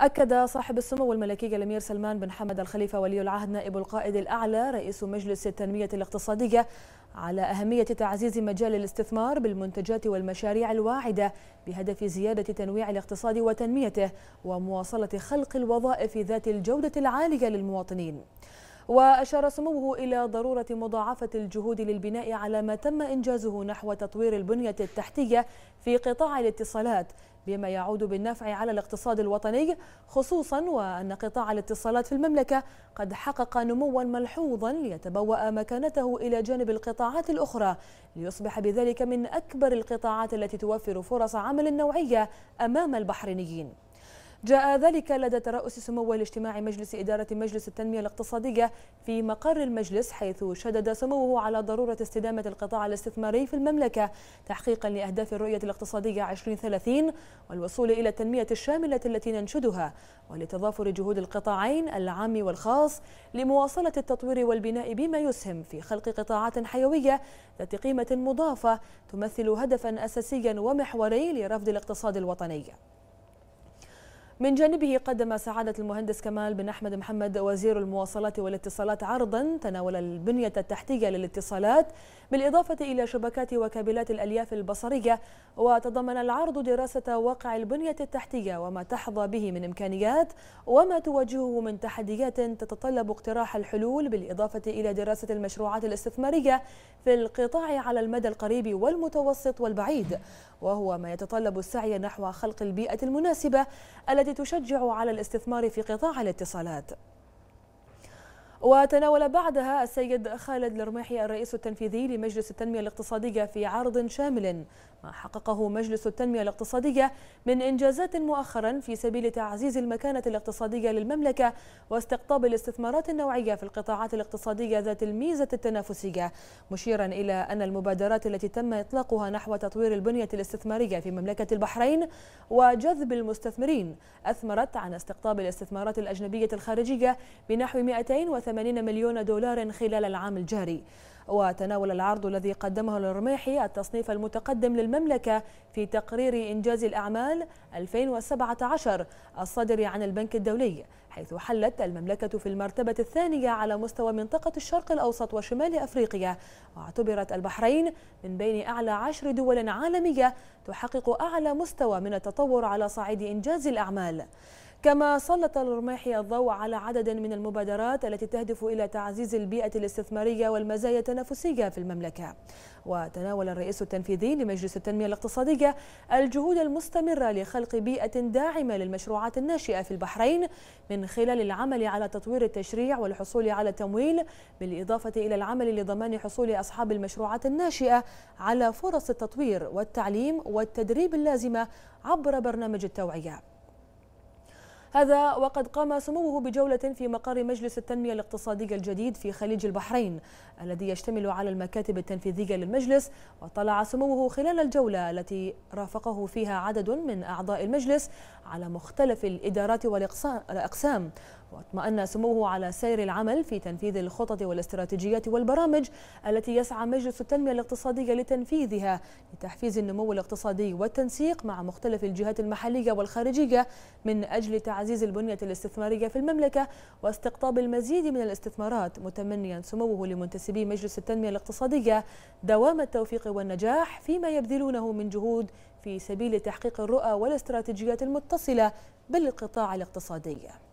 أكد صاحب السمو الملكي الأمير سلمان بن حمد الخليفة ولي العهد نائب القائد الأعلى رئيس مجلس التنمية الاقتصادية على أهمية تعزيز مجال الاستثمار بالمنتجات والمشاريع الواعدة بهدف زيادة تنويع الاقتصاد وتنميته ومواصلة خلق الوظائف ذات الجودة العالية للمواطنين وأشار سموه إلى ضرورة مضاعفة الجهود للبناء على ما تم إنجازه نحو تطوير البنية التحتية في قطاع الاتصالات بما يعود بالنفع على الاقتصاد الوطني خصوصا وأن قطاع الاتصالات في المملكة قد حقق نموا ملحوظا ليتبوأ مكانته إلى جانب القطاعات الأخرى ليصبح بذلك من أكبر القطاعات التي توفر فرص عمل نوعية أمام البحرينيين جاء ذلك لدى ترأس سمو الاجتماع مجلس إدارة مجلس التنمية الاقتصادية في مقر المجلس حيث شدد سموه على ضرورة استدامة القطاع الاستثماري في المملكة تحقيقا لأهداف الرؤية الاقتصادية 2030 والوصول إلى التنمية الشاملة التي ننشدها ولتضافر جهود القطاعين العام والخاص لمواصلة التطوير والبناء بما يسهم في خلق قطاعات حيوية ذات قيمة مضافة تمثل هدفا أساسيا ومحوري لرفض الاقتصاد الوطني من جانبه قدم سعادة المهندس كمال بن أحمد محمد وزير المواصلات والاتصالات عرضا تناول البنية التحتية للاتصالات بالإضافة إلى شبكات وكابلات الألياف البصرية وتضمن العرض دراسة واقع البنية التحتية وما تحظى به من إمكانيات وما تواجهه من تحديات تتطلب اقتراح الحلول بالإضافة إلى دراسة المشروعات الاستثمارية في القطاع على المدى القريب والمتوسط والبعيد وهو ما يتطلب السعي نحو خلق البيئة المناسبة التي تشجع على الاستثمار في قطاع الاتصالات وتناول بعدها السيد خالد الرميحي الرئيس التنفيذي لمجلس التنمية الاقتصادية في عرض شامل ما حققه مجلس التنمية الاقتصادية من إنجازات مؤخرا في سبيل تعزيز المكانة الاقتصادية للمملكة واستقطاب الاستثمارات النوعية في القطاعات الاقتصادية ذات الميزة التنافسية مشيرا إلى أن المبادرات التي تم إطلاقها نحو تطوير البنية الاستثمارية في مملكة البحرين وجذب المستثمرين أثمرت عن استقطاب الاستثمارات الأجنبية الخارجية بنحو 200 180 مليون دولار خلال العام الجاري وتناول العرض الذي قدمه الرميحي التصنيف المتقدم للمملكة في تقرير إنجاز الأعمال 2017 الصادر عن البنك الدولي حيث حلت المملكة في المرتبة الثانية على مستوى منطقة الشرق الأوسط وشمال أفريقيا واعتبرت البحرين من بين أعلى عشر دول عالمية تحقق أعلى مستوى من التطور على صعيد إنجاز الأعمال كما سلط الرماحي الضوء على عدد من المبادرات التي تهدف إلى تعزيز البيئة الاستثمارية والمزايا التنافسية في المملكة وتناول الرئيس التنفيذي لمجلس التنمية الاقتصادية الجهود المستمرة لخلق بيئة داعمة للمشروعات الناشئة في البحرين من خلال العمل على تطوير التشريع والحصول على تمويل بالإضافة إلى العمل لضمان حصول أصحاب المشروعات الناشئة على فرص التطوير والتعليم والتدريب اللازمة عبر برنامج التوعية هذا وقد قام سموه بجولة في مقر مجلس التنمية الاقتصادية الجديد في خليج البحرين الذي يشتمل على المكاتب التنفيذية للمجلس وطلع سموه خلال الجولة التي رافقه فيها عدد من أعضاء المجلس على مختلف الإدارات والأقسام واطمأن سموه على سير العمل في تنفيذ الخطط والاستراتيجيات والبرامج التي يسعى مجلس التنمية الاقتصادية لتنفيذها لتحفيز النمو الاقتصادي والتنسيق مع مختلف الجهات المحلية والخارجية من أجل تعزيز البنية الاستثمارية في المملكة واستقطاب المزيد من الاستثمارات متمنيا سموه لمنتسبي مجلس التنمية الاقتصادية دوام التوفيق والنجاح فيما يبذلونه من جهود في سبيل تحقيق الرؤى والاستراتيجيات المتصلة بالقطاع الاقتصادي